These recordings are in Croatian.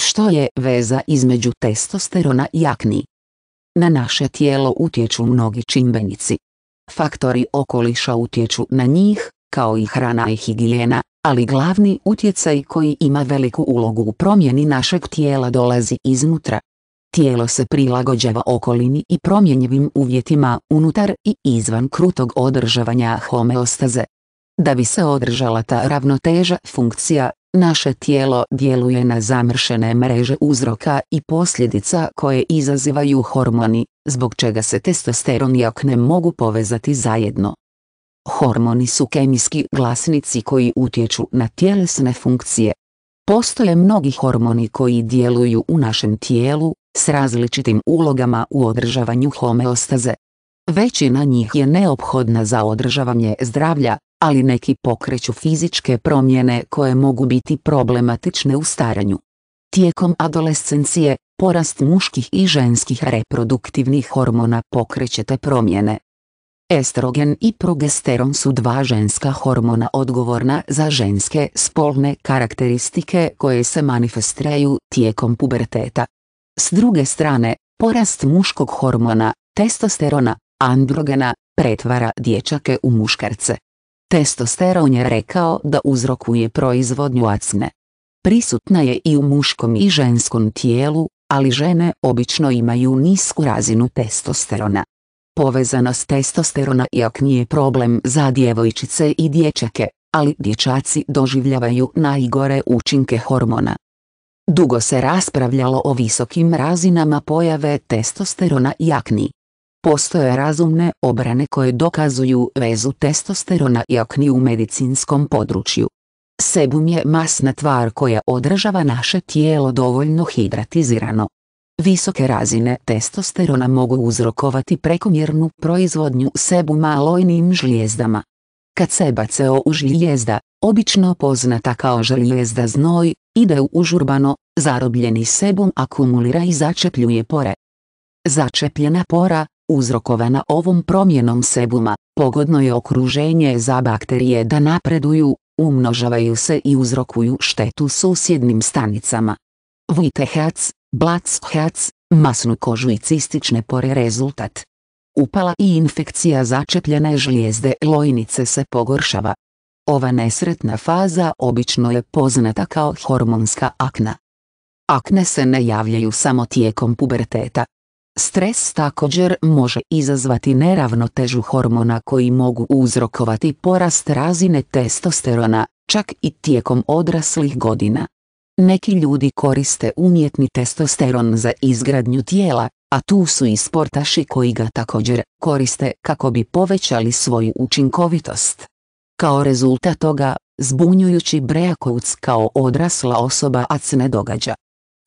Što je veza između testosterona i akni? Na naše tijelo utječu mnogi čimbenici. Faktori okoliša utječu na njih, kao i hrana i higijena, ali glavni utjecaj koji ima veliku ulogu u promjeni našeg tijela dolazi iznutra. Tijelo se prilagođava okolini i promjenjivim uvjetima unutar i izvan krutog održavanja homeostaze. Da bi se održala ta ravnoteža funkcija, Naše tijelo djeluje na zamršene mreže uzroka i posljedica koje izazivaju hormoni, zbog čega se testosteron i ne mogu povezati zajedno. Hormoni su kemijski glasnici koji utječu na tjelesne funkcije. Postoje mnogi hormoni koji djeluju u našem tijelu, s različitim ulogama u održavanju homeostaze. Većina njih je neophodna za održavanje zdravlja, ali neki pokreću fizičke promjene koje mogu biti problematične u staranju. Tijekom adolescencije, porast muških i ženskih reproduktivnih hormona pokreće te promjene. Estrogen i progesteron su dva ženska hormona odgovorna za ženske spolne karakteristike koje se manifestiraju tijekom puberteta. S druge strane, porast muškog hormona, testosterona, androgena, pretvara dječake u muškarce. Testosteron je rekao da uzrokuje proizvodnju acne. Prisutna je i u muškom i ženskom tijelu, ali žene obično imaju nisku razinu testosterona. s testosterona i akni je problem za djevojčice i dječake, ali dječaci doživljavaju najgore učinke hormona. Dugo se raspravljalo o visokim razinama pojave testosterona i Postoje razumne obrane koje dokazuju vezu testosterona i akni u medicinskom području. Sebum je masna tvar koja održava naše tijelo dovoljno hidratizirano. Visoke razine testosterona mogu uzrokovati prekomjernu proizvodnju sebuma lojnim žlijezdama. Kad ceo u žlijezda, obično poznata kao žlijezda znoj, ide u užurbano, zarobljeni sebum akumulira i začepljuje pore. Začepljena pora, uzrokovana ovom promjenom sebuma, pogodno je okruženje za bakterije da napreduju, umnožavaju se i uzrokuju štetu susjednim stanicama. Vitehac, blatshac, masnu kožu i cistične pore rezultat. Upala i infekcija začepljene žlijezde lojnice se pogoršava. Ova nesretna faza obično je poznata kao hormonska akna. Akne se ne javljaju samo tijekom puberteta, Stres također može izazvati neravnotežu hormona koji mogu uzrokovati porast razine testosterona, čak i tijekom odraslih godina. Neki ljudi koriste umjetni testosteron za izgradnju tijela, a tu su i sportaši koji ga također koriste kako bi povećali svoju učinkovitost. Kao rezultat toga, zbunjujući breakouts kao odrasla osoba ac ne događa.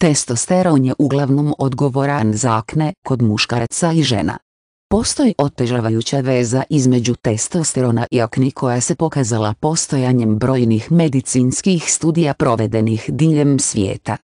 Testosteron je uglavnom odgovoran za akne kod muškaraca i žena. Postoji otežavajuća veza između testosterona i akni koja se pokazala postojanjem brojnih medicinskih studija provedenih diljem svijeta.